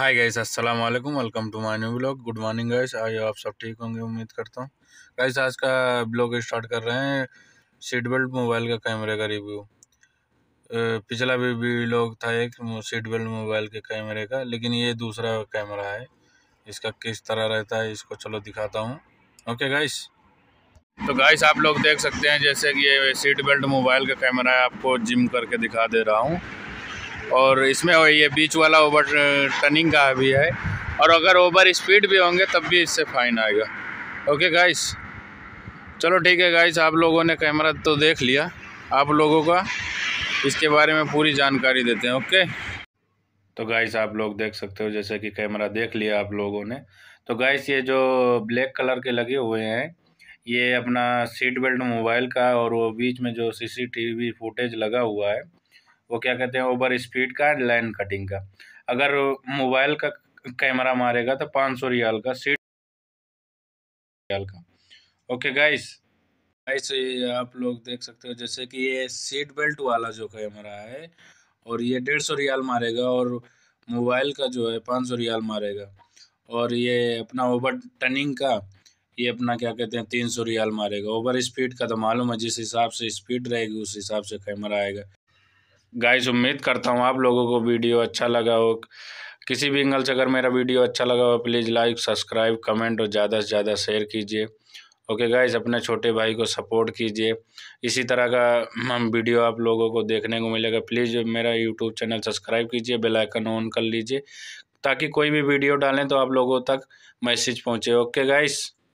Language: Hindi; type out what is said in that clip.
हाय गाइस अस्सलाम वालेकुम welcome to my new blog good morning guys I आप सब ठीक होंगे उम्मीद करता हूँ गाइस आज का ब्लॉग स्टार्ट कर रहे हैं सीट बेल्ट मोबाइल का कैमरे का रिव्यू पिछला भी ब्लॉग था एक सीट बेल्ट मोबाइल के कैमरे का लेकिन ये दूसरा कैमरा है इसका किस तरह रहता है इसको चलो दिखाता हूँ ओके गाइस तो गाइस आप लोग देख सकते हैं जैसे कि ये सीट बेल्ट मोबाइल का कैमरा है आपको जिम करके दिखा दे रहा हूँ और इसमें ये बीच वाला ओवर टर्निंग का भी है और अगर ओवर स्पीड भी होंगे तब भी इससे फाइन आएगा ओके गाइस चलो ठीक है गाइस आप लोगों ने कैमरा तो देख लिया आप लोगों का इसके बारे में पूरी जानकारी देते हैं ओके तो गाइस आप लोग देख सकते हो जैसे कि कैमरा देख लिया आप लोगों ने तो गाइस ये जो ब्लैक कलर के लगे हुए हैं ये अपना सीट बेल्ट मोबाइल का और वो बीच में जो सीसीटीवी फुटेज लगा हुआ है वो क्या कहते हैं ओवर स्पीड का एंड लाइन कटिंग का अगर मोबाइल का कैमरा मारेगा तो पाँच सौ रियाल का सीट रियाल का ओके गाइस गाइस आप लोग देख सकते हो जैसे कि ये सीट बेल्ट वाला जो कैमरा है और ये डेढ़ सौ रियाल मारेगा और मोबाइल का जो है पाँच सौ रियाल मारेगा और ये अपना ओवर टर्निंग का ये अपना क्या कहते हैं तीन सौ रियाल मारेगा ओवर स्पीड का तो मालूम है जिस हिसाब से स्पीड रहेगी उस हिसाब से कैमरा आएगा गाइस उम्मीद करता हूँ आप लोगों को वीडियो अच्छा लगा हो किसी भी एंगल से अगर मेरा वीडियो अच्छा लगा हो प्लीज़ लाइक सब्सक्राइब कमेंट और ज़्यादा से ज़्यादा शेयर कीजिए ओके गाइस अपने छोटे भाई को सपोर्ट कीजिए इसी तरह का हम वीडियो आप लोगों को देखने को मिलेगा प्लीज़ मेरा यूट्यूब चैनल सब्सक्राइब कीजिए बेल आइकन ऑन कर लीजिए ताकि कोई भी वीडियो डालें तो आप लोगों तक मैसेज पहुँचे ओके गाइस